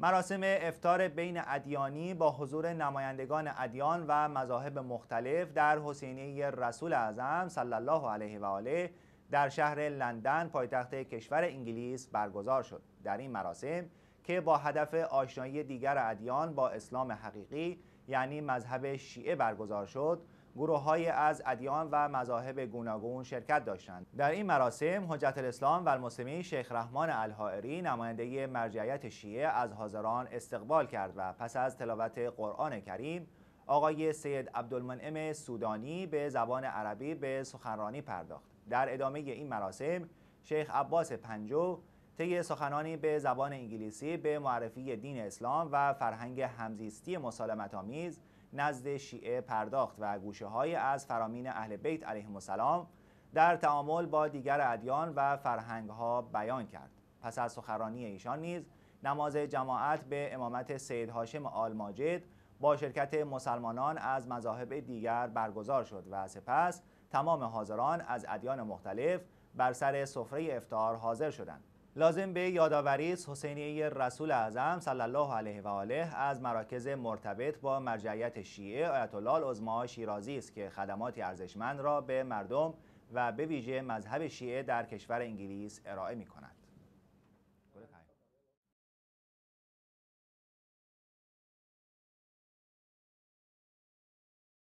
مراسم افتار بین ادیانی با حضور نمایندگان ادیان و مذاهب مختلف در حسینی رسول اعظم صلی الله علیه و آله در شهر لندن پایتخت کشور انگلیس برگزار شد در این مراسم که با هدف آشنایی دیگر ادیان با اسلام حقیقی یعنی مذهب شیعه برگزار شد گروه های از ادیان و مذاهب گوناگون شرکت داشتند در این مراسم حجت الاسلام و المسلمین شیخ رحمان الحائری نماینده مرجعیت شیعه از حاضران استقبال کرد و پس از تلاوت قرآن کریم آقای سید عبدالمنعم سودانی به زبان عربی به سخنرانی پرداخت در ادامه این مراسم شیخ عباس پنجو طی سخنانی به زبان انگلیسی به معرفی دین اسلام و فرهنگ همزیستی مسالمت نزد شیعه پرداخت و گوشه های از فرامین اهل بیت علیه السلام در تعامل با دیگر ادیان و فرهنگ ها بیان کرد پس از سخرانی ایشان نیز نماز جماعت به امامت سید هاشم آل ماجد با شرکت مسلمانان از مذاهب دیگر برگزار شد و سپس تمام حاضران از ادیان مختلف بر سر سفره افتار حاضر شدند لازم به یادآوری است حسینیه رسول اعظم صلی الله علیه و آله از مراکز مرتبط با مرجعیت شیعه آیت الله العظما شیرازی است که خدماتی ارزشمند را به مردم و به ویژه مذهب شیعه در کشور انگلیس ارائه می کند.